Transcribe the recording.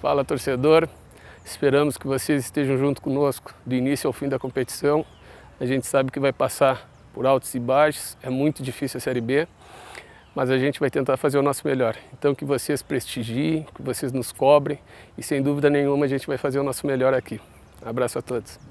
Fala torcedor, esperamos que vocês estejam junto conosco do início ao fim da competição. A gente sabe que vai passar por altos e baixos, é muito difícil a Série B, mas a gente vai tentar fazer o nosso melhor. Então que vocês prestigiem, que vocês nos cobrem e sem dúvida nenhuma a gente vai fazer o nosso melhor aqui. Abraço a todos.